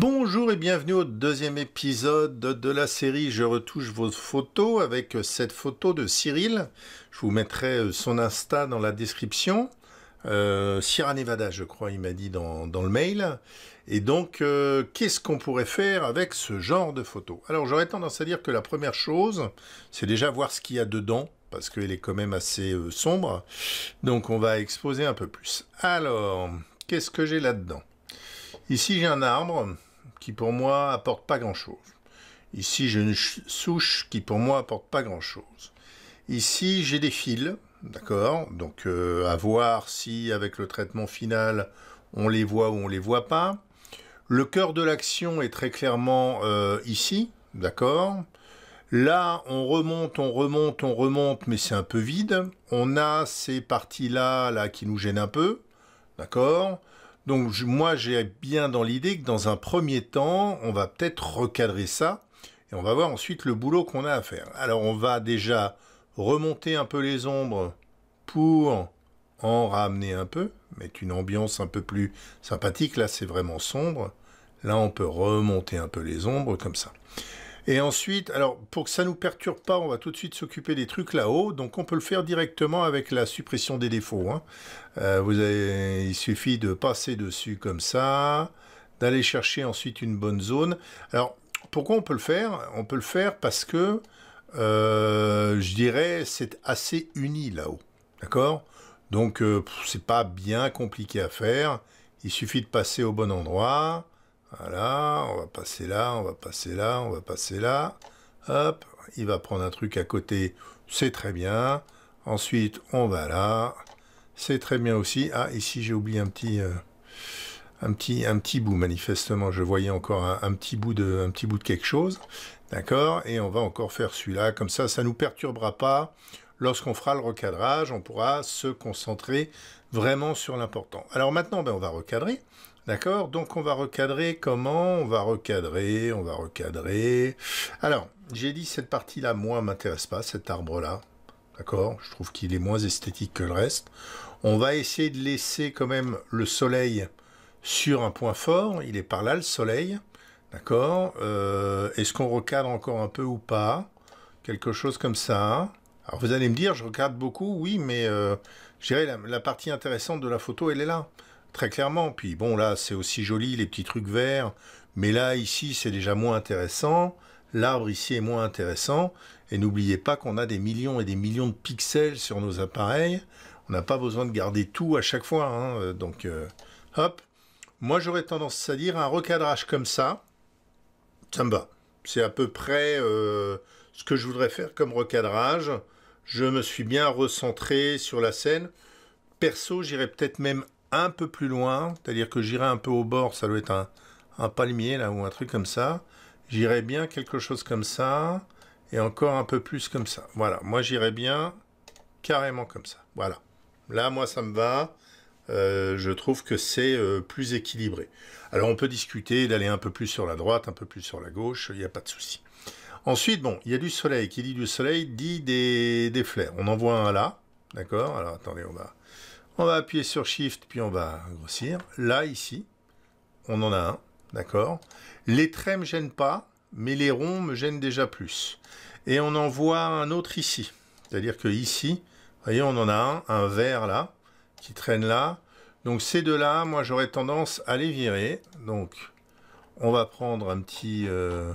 Bonjour et bienvenue au deuxième épisode de la série Je retouche vos photos avec cette photo de Cyril. Je vous mettrai euh, son Insta dans la description. Euh, Sierra Nevada, je crois, il m'a dit dans, le mail. Et donc, euh, qu'est-ce qu'on pourrait faire avec ce genre de photo Alors, j'aurais tendance à dire que la première chose, c'est déjà voir ce qu'il y a dedans, parce qu'elle est quand même assez euh, sombre. Donc, on va exposer un peu plus. Alors, qu'est-ce que j'ai là-dedans Ici, j'ai un arbre qui pour moi apporte pas grand-chose. Ici, j'ai une souche qui pour moi apporte pas grand-chose. Ici, j'ai des fils, d'accord Donc euh, à voir si avec le traitement final, on les voit ou on les voit pas. Le cœur de l'action est très clairement euh, ici, d'accord Là, on remonte, on remonte, on remonte, mais c'est un peu vide. On a ces parties-là là, qui nous gênent un peu, d'accord donc moi, j'ai bien dans l'idée que dans un premier temps, on va peut-être recadrer ça et on va voir ensuite le boulot qu'on a à faire. Alors on va déjà remonter un peu les ombres pour en ramener un peu, mettre une ambiance un peu plus sympathique. Là, c'est vraiment sombre. Là, on peut remonter un peu les ombres comme ça. Et ensuite, alors pour que ça nous perturbe pas, on va tout de suite s'occuper des trucs là-haut. Donc on peut le faire directement avec la suppression des défauts. Hein. Euh, vous avez, il suffit de passer dessus comme ça, d'aller chercher ensuite une bonne zone. Alors pourquoi on peut le faire On peut le faire parce que euh, je dirais c'est assez uni là-haut. D'accord Donc euh, c'est pas bien compliqué à faire. Il suffit de passer au bon endroit voilà, on va passer là, on va passer là, on va passer là. Hop, il va prendre un truc à côté, c'est très bien. Ensuite, on va là, c'est très bien aussi. Ah, ici j'ai oublié un petit, euh, un petit, un petit bout manifestement. Je voyais encore un, petit bout de, petit bout de quelque chose, d'accord. Et on va encore faire celui-là. Comme ça, ça ne nous perturbera pas lorsqu'on fera le recadrage, on pourra se concentrer vraiment sur l'important. Alors maintenant, ben, on va recadrer. D'accord Donc on va recadrer comment On va recadrer, on va recadrer. Alors, j'ai dit cette partie-là, moi, m'intéresse pas, cet arbre-là. D'accord Je trouve qu'il est moins esthétique que le reste. On va essayer de laisser quand même le soleil sur un point fort. Il est par là, le soleil. D'accord euh, Est-ce qu'on recadre encore un peu ou pas Quelque chose comme ça. Alors vous allez me dire, je regarde beaucoup, oui, mais euh, je dirais la, partie intéressante de la photo, elle est là, très clairement. Puis bon, là, c'est aussi joli, les petits trucs verts, mais là, ici, c'est déjà moins intéressant. L'arbre ici est moins intéressant. Et n'oubliez pas qu'on a des millions et des millions de pixels sur nos appareils. On n'a pas besoin de garder tout à chaque fois. Hein. Euh, donc, euh, hop. Moi, j'aurais tendance à dire un recadrage comme ça, ça me va. C'est à peu près ce que je voudrais faire comme recadrage je me suis bien recentré sur la scène. Perso, j'irai peut-être même un peu plus loin, c'est-à-dire que j'irai un peu au bord, ça doit être un, palmier là ou un truc comme ça. J'irai bien quelque chose comme ça et encore un peu plus comme ça. Voilà, moi j'irai bien carrément comme ça. Voilà. Là, moi ça me va. Euh, je trouve que c'est euh, plus équilibré. Alors on peut discuter d'aller un peu plus sur la droite, un peu plus sur la gauche, il n'y a pas de souci. Ensuite, bon, il y a du soleil. Qui dit du soleil dit des, des On On voit un là, d'accord Alors attendez, on va, on va appuyer sur Shift, puis on va grossir. Là, ici, on en a un, d'accord Les traits me gênent pas, mais les ronds me gênent déjà plus. Et on en voit un autre ici. C'est-à-dire que ici, vous voyez, on en a un, un vert là, qui traîne là. Donc ces deux-là, moi j'aurais tendance à les virer. Donc on va prendre un petit... Euh,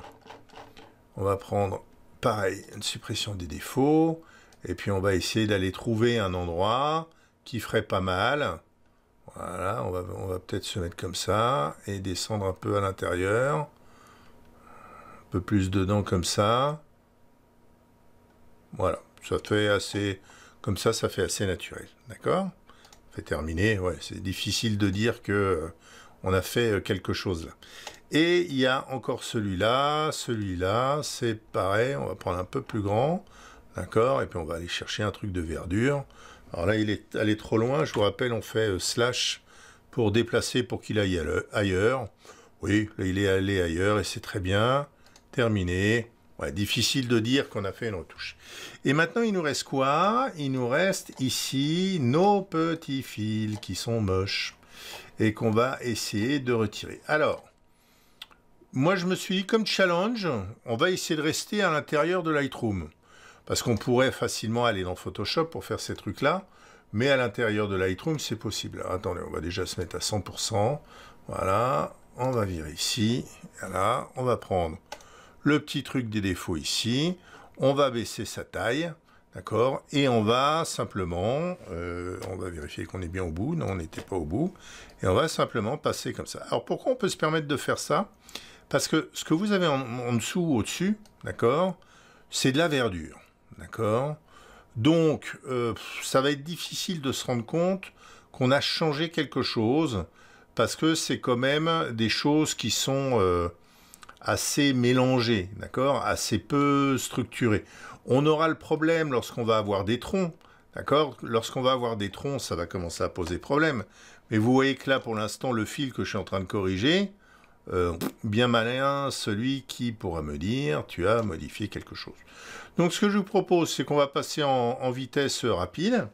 on va prendre, pareil, une suppression des défauts. Et puis on va essayer d'aller trouver un endroit qui ferait pas mal. Voilà, on va, peut-être se mettre comme ça et descendre un peu à l'intérieur. Un peu plus dedans comme ça. Voilà, ça fait assez... Comme ça, ça fait assez naturel, d'accord fait terminer, ouais, c'est difficile de dire que euh, on a fait euh, quelque chose là. Et il y a encore celui-là, celui-là, c'est pareil, on va prendre un peu plus grand, d'accord Et puis on va aller chercher un truc de verdure. Alors là, il est allé trop loin, je vous rappelle, on fait euh, slash pour déplacer pour qu'il aille ailleurs. Oui, là, il est allé ailleurs et c'est très bien. Terminé. Ouais, difficile de dire qu'on a fait une retouche. Et maintenant, il nous reste quoi Il nous reste ici nos petits fils qui sont moches et qu'on va essayer de retirer. Alors, moi, je me suis dit, comme challenge, on va essayer de rester à l'intérieur de Lightroom. Parce qu'on pourrait facilement aller dans Photoshop pour faire ces trucs-là, mais à l'intérieur de Lightroom, c'est possible. attendez, on va déjà se mettre à 100%. Voilà, on va virer ici. Voilà, on va prendre le petit truc des défauts ici. On va baisser sa taille. D'accord Et on va simplement, euh, on va vérifier qu'on est bien au bout. Non, on n'était pas au bout. Et on va simplement passer comme ça. Alors pourquoi on peut se permettre de faire ça parce que ce que vous avez en, dessous ou au-dessus, d'accord, c'est de la verdure, d'accord Donc, euh, ça va être difficile de se rendre compte qu'on a changé quelque chose, parce que c'est quand même des choses qui sont euh, assez mélangées, d'accord Assez peu structurées. On aura le problème lorsqu'on va avoir des troncs, D'accord Lorsqu'on va avoir des troncs, ça va commencer à poser problème. Mais vous voyez que là, pour l'instant, le fil que je suis en train de corriger, euh, bien malin celui qui pourra me dire tu as modifié quelque chose. Donc ce que je vous propose, c'est qu'on va passer en, vitesse rapide.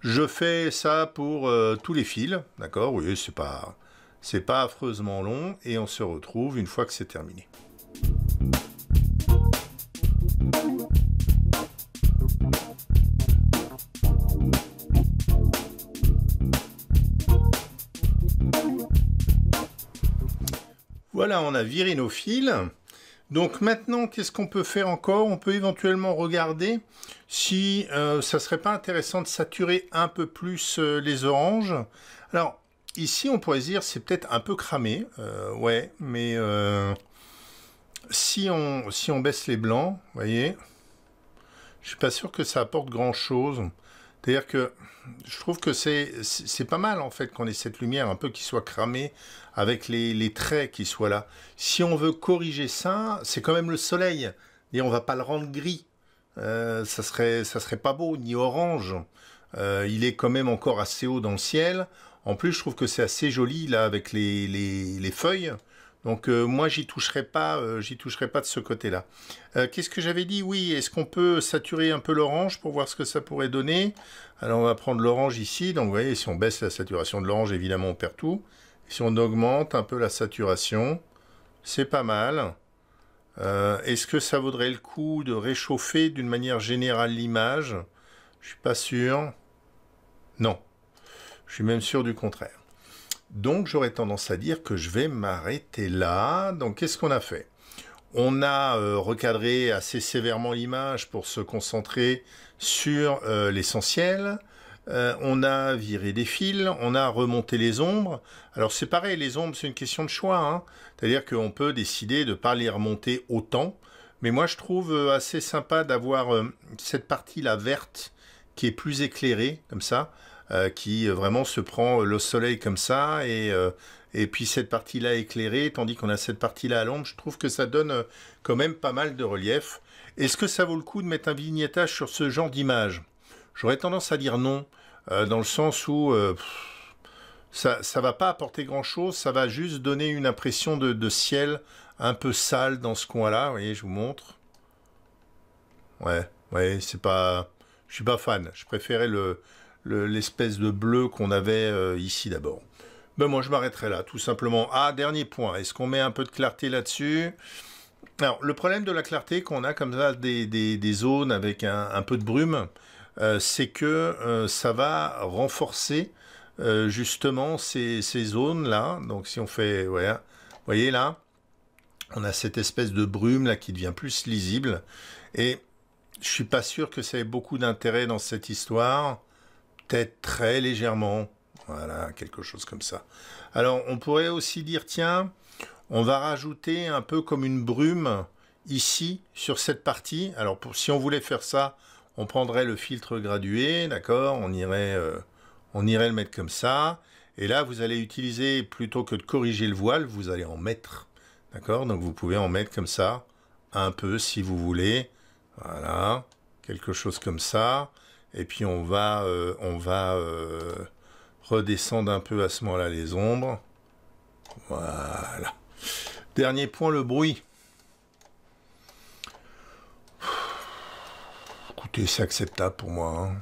Je fais ça pour euh, tous les fils, d'accord Oui, c'est pas, c'est pas affreusement long et on se retrouve une fois que c'est terminé. on a viré nos fils. Donc maintenant, qu'est-ce qu'on peut faire encore On peut éventuellement regarder si euh, ça serait pas intéressant de saturer un peu plus euh, les oranges. Alors ici, on pourrait dire c'est peut-être un peu cramé, euh, ouais, mais si on si on baisse les blancs, voyez, je suis pas sûr que ça apporte grand-chose. C'est-à-dire que je trouve que c'est pas mal en fait qu'on ait cette lumière un peu qui soit cramée avec les, traits qui soient là. Si on veut corriger ça, c'est quand même le soleil. Et on va pas le rendre gris. Euh, ça serait ça serait pas beau ni orange. Euh, il est quand même encore assez haut dans le ciel. En plus, je trouve que c'est assez joli là avec les, les feuilles. Donc euh, moi, j'y toucherai pas, euh, j'y toucherai pas de ce côté-là. Euh, qu'est-ce que j'avais dit Oui, est-ce qu'on peut saturer un peu l'orange pour voir ce que ça pourrait donner Alors on va prendre l'orange ici. Donc vous voyez, si on baisse la saturation de l'orange, évidemment, on perd tout. Si on augmente un peu la saturation, c'est pas mal. est-ce que ça vaudrait le coup de réchauffer d'une manière générale l'image Je suis pas sûr. Non. Je suis même sûr du contraire. Donc j'aurais tendance à dire que je vais m'arrêter là. Donc qu'est-ce qu'on a fait On a euh, recadré assez sévèrement l'image pour se concentrer sur euh, l'essentiel. Euh, on a viré des fils, on a remonté les ombres. Alors c'est pareil, les ombres c'est une question de choix. Hein. C'est-à-dire qu'on peut décider de ne pas les remonter autant. Mais moi je trouve assez sympa d'avoir cette partie-là verte qui est plus éclairée, comme ça. Euh, qui euh, vraiment se prend euh, le soleil comme ça et, puis cette partie-là éclairée, tandis qu'on a cette partie-là à l'ombre. Je trouve que ça donne quand même pas mal de relief. Est-ce que ça vaut le coup de mettre un vignettage sur ce genre d'image J'aurais tendance à dire non, dans le sens où ça ne va pas apporter grand-chose, ça va juste donner une impression de, ciel un peu sale dans ce coin-là. Vous voyez, je vous montre. Ouais, ouais, c'est pas... Je suis pas fan. Je préférais le, l'espèce de bleu qu'on avait euh, ici d'abord. Ben moi, je m'arrêterai là, tout simplement. Ah, dernier point. Est-ce qu'on met un peu de clarté là-dessus Alors, le problème de la clarté qu'on a comme ça des, zones avec un, peu de brume, euh, c'est que euh, ça va renforcer justement ces, zones-là. Donc, si on fait... Hein. vous voyez là On a cette espèce de brume là qui devient plus lisible. Et je suis pas sûr que ça ait beaucoup d'intérêt dans cette histoire très légèrement. Voilà, quelque chose comme ça. Alors, on pourrait aussi dire, tiens, on va rajouter un peu comme une brume ici, sur cette partie. Alors, pour, si on voulait faire ça, on prendrait le filtre gradué, d'accord on, irait, euh, on irait le mettre comme ça. Et là, vous allez utiliser, plutôt que de corriger le voile, vous allez en mettre. D'accord Donc, vous pouvez en mettre comme ça, un peu, si vous voulez. Voilà, quelque chose comme ça et puis on va, euh, on va euh, redescendre un peu à ce moment-là les ombres. Voilà. Dernier point, le bruit. Écoutez, c'est acceptable pour moi. Hein.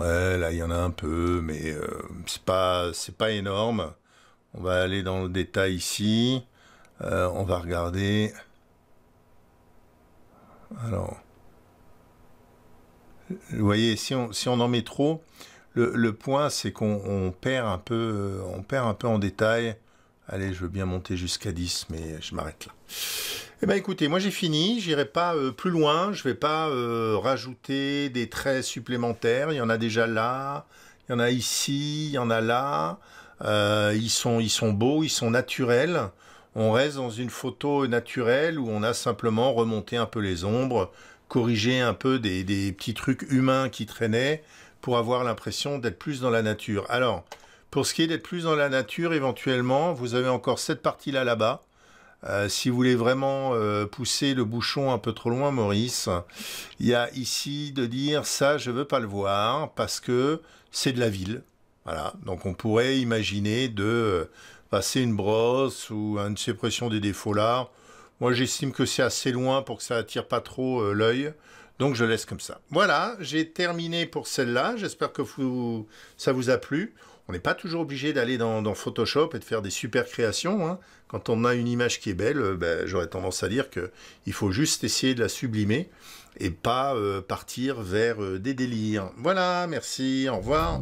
Ouais, là il y en a un peu, mais euh, c'est pas, c'est pas énorme. On va aller dans le détail ici. on va regarder. Alors. Vous voyez, si on, en met trop, le, point, c'est qu'on perd, un peu, euh, on perd un peu en détail. Allez, je veux bien monter jusqu'à 10, mais je m'arrête là. Eh bien écoutez, moi j'ai fini, j'irai pas euh, plus loin, je ne vais pas euh, rajouter des traits supplémentaires, il y en a déjà là, il y en a ici, il y en a là, ils, sont, ils sont beaux, ils sont naturels, on reste dans une photo naturelle où on a simplement remonté un peu les ombres, corriger un peu des, petits trucs humains qui traînaient pour avoir l'impression d'être plus dans la nature. Alors, pour ce qui est d'être plus dans la nature, éventuellement, vous avez encore cette partie-là là-bas. Euh, si vous voulez vraiment euh, pousser le bouchon un peu trop loin, Maurice, il y a ici de dire ça, je veux pas le voir parce que c'est de la ville. Voilà. Donc on pourrait imaginer de euh, passer une brosse ou une suppression des défauts là moi, j'estime que c'est assez loin pour que ça attire pas trop euh, l'œil. Donc, je laisse comme ça. Voilà, j'ai terminé pour celle-là. J'espère que vous, ça vous a plu. On n'est pas toujours obligé d'aller dans, Photoshop et de faire des super créations. Hein. Quand on a une image qui est belle, euh, ben, j'aurais tendance à dire qu'il faut juste essayer de la sublimer et pas euh, partir vers des délires. Voilà, merci, au revoir.